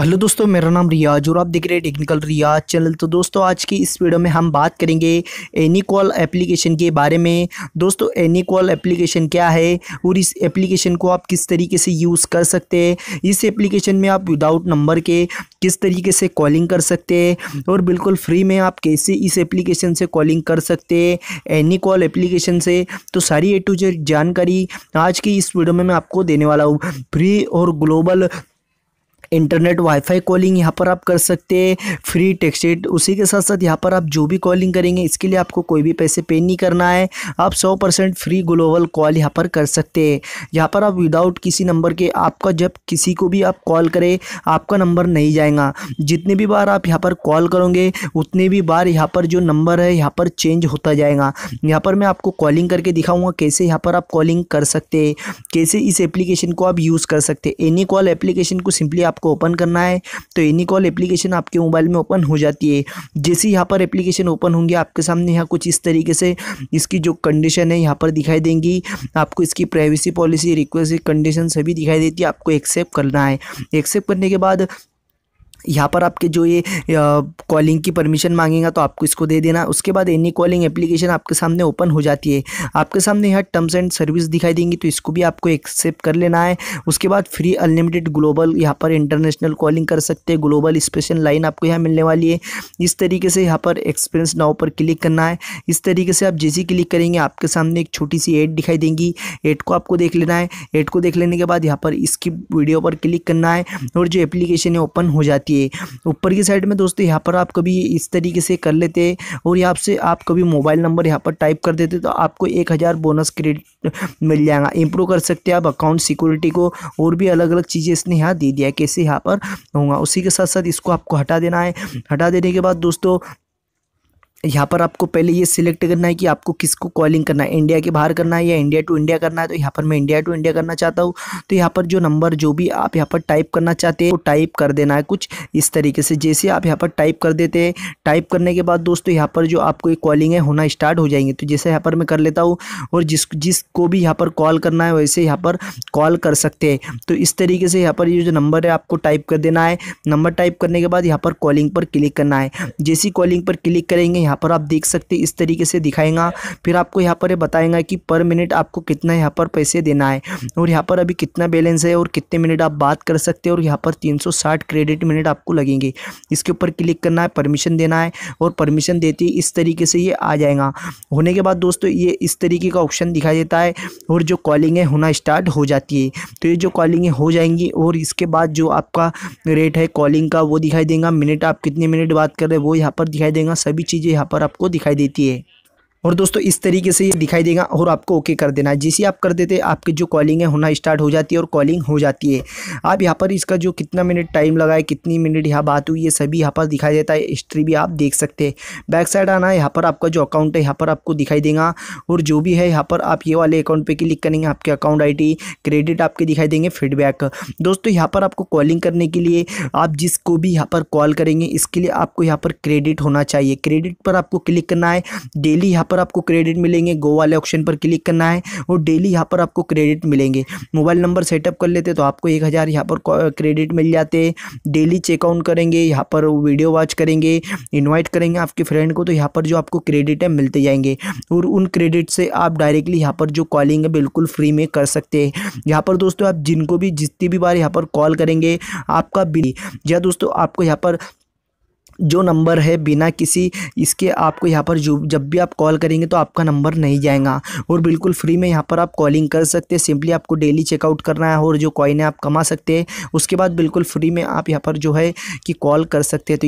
hello दोस्तों मेरा नाम रियाज और आप देख रहे हैं टेक्निकल रियाज चैनल तो दोस्तों आज की इस वीडियो में हम बात करेंगे एनी कॉल एप्लीकेशन के बारे में दोस्तों एनी कॉल एप्लीकेशन क्या है और इस एप्लीकेशन को आप किस तरीके से यूज़ कर सकते हैं इस एप्लीकेशन में आप विदाउट नंबर के किस तरीके से कॉलिंग कर सकते हैं और बिल्कुल फ्री में आप कैसे इस एप्लीकेशन से कॉलिंग कर सकते हैं एनी कॉल एप्लीकेशन से तो सारी ए टू जेड जानकारी आज की इस वीडियो में मैं आपको देने वाला हूँ फ्री और ग्लोबल इंटरनेट वाईफाई कॉलिंग यहाँ पर आप कर सकते हैं फ्री टेक्सटेड उसी के साथ साथ यहाँ पर आप जो भी कॉलिंग करेंगे इसके लिए आपको कोई भी पैसे पे नहीं करना है आप सौ परसेंट फ्री ग्लोबल कॉल यहाँ पर कर सकते हैं यहाँ पर आप विदाउट किसी नंबर के आपका जब किसी को भी आप कॉल करें आपका नंबर नहीं जाएगा जितने भी बार आप यहाँ पर कॉल करोगे उतने भी बार यहाँ पर जो नंबर है यहाँ पर चेंज होता जाएगा यहाँ पर मैं आपको कॉलिंग करके दिखाऊँगा कैसे यहाँ पर आप कॉलिंग कर सकते हैं कैसे इस एप्लीकेशन को आप यूज़ कर सकते हैं एनी कॉल एप्लीकेशन को सिंपली आपको आपको ओपन करना है तो एनी कॉल एप्लीकेशन आपके मोबाइल में ओपन हो जाती है जैसे यहाँ पर एप्लीकेशन ओपन होंगी आपके सामने यहाँ कुछ इस तरीके से इसकी जो कंडीशन है यहाँ पर दिखाई देंगी आपको इसकी प्राइवेसी पॉलिसी रिक्वेस्ट कंडीशन सभी दिखाई देती है आपको एक्सेप्ट करना है एक्सेप्ट करने के बाद यहाँ पर आपके जो ये कॉलिंग की परमिशन मांगेगा तो आपको इसको दे देना उसके बाद एनी कॉलिंग एप्लीकेशन आपके सामने ओपन हो जाती है आपके सामने यहाँ टर्म्स एंड सर्विस दिखाई देंगी तो इसको भी आपको एक्सेप्ट कर लेना है उसके बाद फ्री अनलिमिटेड ग्लोबल यहाँ पर इंटरनेशनल कॉलिंग कर सकते हैं ग्लोबल स्पेशल लाइन आपको यहाँ मिलने वाली है इस तरीके से यहाँ पर एक्सपीरियंस नाव पर क्लिक करना है इस तरीके से आप जैसे क्लिक करेंगे आपके सामने एक छोटी सी एड दिखाई देंगी एड को आपको देख लेना है एड को देख लेने के बाद यहाँ पर इसकी वीडियो पर क्लिक करना है और जो एप्लीकेशन है ओपन हो जाती है देखिए ऊपर की साइड में दोस्तों यहाँ पर आप कभी इस तरीके से कर लेते और यहाँ से आप कभी मोबाइल नंबर यहाँ पर टाइप कर देते तो आपको एक हज़ार बोनस क्रेडिट मिल जाएगा इंप्रूव कर सकते हैं आप अकाउंट सिक्योरिटी को और भी अलग अलग चीज़ें इसने यहाँ दे दिया है कैसे यहाँ पर होगा उसी के साथ साथ इसको आपको हटा देना है हटा देने के बाद दोस्तों यहाँ पर आपको पहले ये सिलेक्ट करना है कि आपको किसको कॉलिंग करना है इंडिया के बाहर करना है या इंडिया टू इंडिया करना है तो यहाँ पर मैं इंडिया टू इंडिया करना चाहता हूँ तो यहाँ पर जो नंबर जो भी आप यहाँ पर टाइप करना चाहते हैं वो टाइप कर देना है कुछ इस तरीके से जैसे आप यहाँ पर टाइप कर देते हैं टाइप करने के बाद दोस्तों यहाँ पर जो आपको ये कॉलिंग है होना स्टार्ट हो जाएंगे तो जैसे यहाँ पर मैं कर लेता हूँ और जिस जिसको भी यहाँ पर कॉल करना है वैसे यहाँ पर कॉल कर सकते हैं तो इस तरीके से यहाँ पर ये जो नंबर है आपको टाइप कर देना है नंबर टाइप करने के बाद यहाँ पर कॉलिंग पर क्लिक करना है जैसी कॉलिंग पर क्लिक करेंगे यहाँ यहाँ पर आप देख सकते इस तरीके से दिखाएगा फिर आपको यहाँ पर बताएंगा कि पर मिनट आपको कितना यहाँ पर पैसे देना है और यहाँ पर अभी कितना बैलेंस है और कितने मिनट आप बात कर सकते हैं और यहाँ पर 360 क्रेडिट मिनट आपको लगेंगे इसके ऊपर क्लिक करना है परमिशन देना है और परमिशन देती इस तरीके से ये आ जाएगा होने के बाद दोस्तों ये इस तरीके का ऑप्शन दिखाई देता है और जो कॉलिंग है होना स्टार्ट हो जाती है तो ये जो है हो जाएंगी और इसके बाद जो आपका रेट है कॉलिंग का वो दिखाई देगा मिनट आप कितने मिनट बात कर रहे हैं वो यहाँ पर दिखाई देगा सभी चीज़ें यहाँ यहाँ पर आपको दिखाई देती है और दोस्तों इस तरीके से ये दिखाई देगा और आपको ओके कर देना है जैसे आप कर देते हैं आपकी जो कॉलिंग है होना स्टार्ट हो जाती है और कॉलिंग हो जाती है आप यहाँ पर इसका जो कितना मिनट टाइम लगा है कितनी मिनट यहाँ बात हुई ये सभी यहाँ पर दिखाई देता है हिस्ट्री भी आप देख सकते हैं बैक साइड आना है यहाँ पर आपका जो अकाउंट है यहाँ पर आपको दिखाई देगा और जो भी है यहाँ पर आप ये वाले अकाउंट पर क्लिक करेंगे आपके अकाउंट आई क्रेडिट आपके दिखाई देंगे फीडबैक दोस्तों यहाँ पर आपको कॉलिंग करने के लिए आप जिसको भी यहाँ पर कॉल करेंगे इसके लिए आपको यहाँ पर क्रेडिट होना चाहिए क्रेडिट पर आपको क्लिक करना है डेली यहाँ पर पर आपको क्रेडिट मिलेंगे गो वाले ऑप्शन पर क्लिक करना है और डेली यहाँ पर आपको क्रेडिट मिलेंगे मोबाइल नंबर सेटअप कर लेते तो आपको एक हज़ार यहाँ पर क्रेडिट मिल जाते डेली चेकआउट करेंगे यहाँ पर वीडियो वॉच करेंगे इन्वाइट करेंगे आपके फ्रेंड को तो यहाँ पर जो आपको क्रेडिट है मिलते जाएंगे और उन क्रेडिट से आप डायरेक्टली यहाँ पर जो कॉलिंग है बिल्कुल फ्री में कर सकते हैं यहाँ पर दोस्तों आप जिनको भी जितनी भी बार यहाँ पर कॉल करेंगे आपका बिल या दोस्तों आपको यहाँ पर जो नंबर है बिना किसी इसके आपको यहाँ पर जो जब भी आप कॉल करेंगे तो आपका नंबर नहीं जाएगा और बिल्कुल फ्री में यहाँ पर आप कॉलिंग कर सकते हैं सिंपली आपको डेली चेकआउट करना है और जो कॉइन है आप कमा सकते हैं उसके बाद बिल्कुल फ्री में आप यहाँ पर जो है कि कॉल कर सकते हैं तो